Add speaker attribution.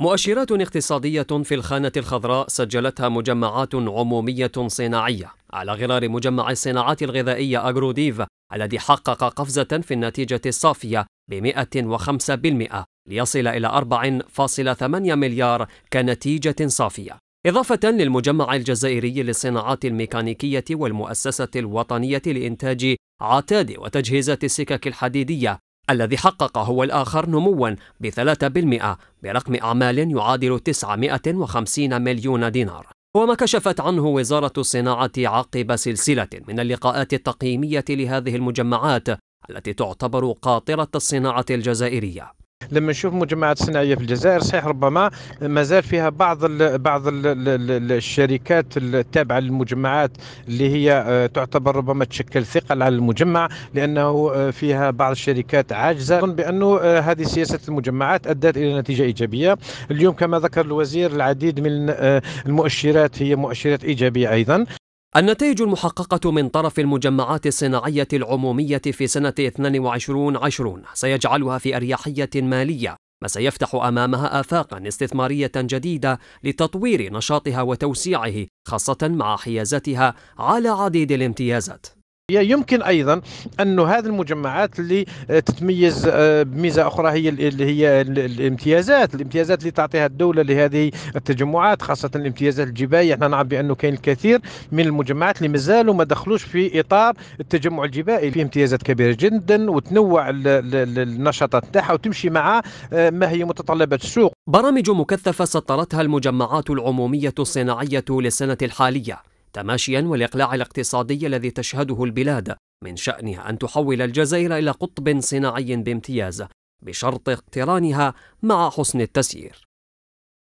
Speaker 1: مؤشرات اقتصادية في الخانة الخضراء سجلتها مجمعات عمومية صناعية على غرار مجمع الصناعات الغذائية أجروديف الذي حقق قفزة في النتيجة الصافية ب 105% ليصل إلى 4.8 مليار كنتيجة صافية إضافة للمجمع الجزائري للصناعات الميكانيكية والمؤسسة الوطنية لإنتاج عتاد وتجهيزات السكك الحديدية الذي حقق هو الآخر نموا ب 3% برقم أعمال يعادل 950 مليون دينار وما كشفت عنه وزارة الصناعة عقب سلسلة من اللقاءات التقييمية لهذه المجمعات التي تعتبر قاطرة الصناعة الجزائرية
Speaker 2: لما نشوف مجمعات صناعيه في الجزائر صحيح ربما مازال فيها بعض الـ بعض الـ الـ الشركات التابعه للمجمعات اللي هي آه، تعتبر ربما تشكل ثقل على المجمع لانه آه، فيها بعض الشركات عاجزه بانه آه، هذه سياسه المجمعات ادت الى نتيجه ايجابيه اليوم كما ذكر الوزير العديد من المؤشرات هي مؤشرات ايجابيه ايضا
Speaker 1: النتائج المحققة من طرف المجمعات الصناعية العمومية في سنة 22 سيجعلها في أريحية مالية ما سيفتح امامها افاقا استثماريه جديده لتطوير نشاطها وتوسيعه خاصه مع
Speaker 2: حيازتها على عديد الامتيازات يمكن ايضا أن هذه المجمعات اللي تتميز آه، بميزه اخرى هي اللي هي الامتيازات الامتيازات اللي تعطيها الدوله لهذه التجمعات خاصه الامتيازات الجبائيه احنا نعرف بانه كاين الكثير من المجمعات اللي مازالوا ما دخلوش في اطار التجمع الجبائي في امتيازات كبيره جدا وتنوع النشاطات تاعها وتمشي مع آه، ما هي متطلبات السوق
Speaker 1: برامج مكثفه سطرتها المجمعات العموميه الصناعيه للسنه الحاليه تماشيا والاقلاع الاقتصادي الذي تشهده البلاد من شانها ان تحول الجزائر الى قطب صناعي بامتياز بشرط اقترانها مع حسن التسيير